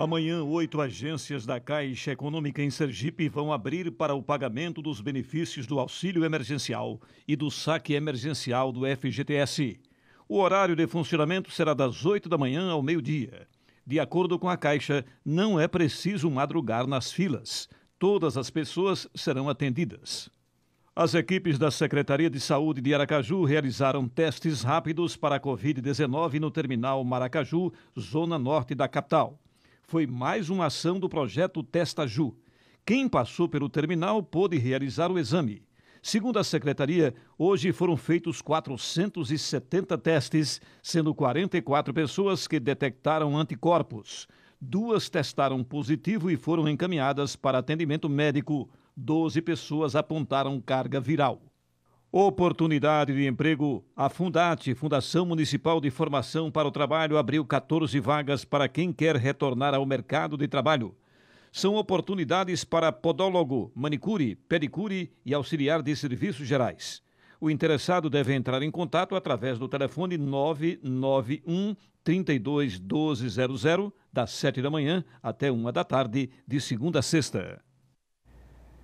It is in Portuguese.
Amanhã, oito agências da Caixa Econômica em Sergipe vão abrir para o pagamento dos benefícios do auxílio emergencial e do saque emergencial do FGTS. O horário de funcionamento será das oito da manhã ao meio-dia. De acordo com a Caixa, não é preciso madrugar nas filas. Todas as pessoas serão atendidas. As equipes da Secretaria de Saúde de Aracaju realizaram testes rápidos para a Covid-19 no terminal Maracaju, zona norte da capital foi mais uma ação do projeto Testa Ju. Quem passou pelo terminal pôde realizar o exame. Segundo a secretaria, hoje foram feitos 470 testes, sendo 44 pessoas que detectaram anticorpos. Duas testaram positivo e foram encaminhadas para atendimento médico. Doze pessoas apontaram carga viral. Oportunidade de emprego. A Fundate, Fundação Municipal de Formação para o Trabalho, abriu 14 vagas para quem quer retornar ao mercado de trabalho. São oportunidades para podólogo, manicure, pedicure e auxiliar de serviços gerais. O interessado deve entrar em contato através do telefone 991 32 1200, das 7 da manhã até 1 da tarde, de segunda a sexta.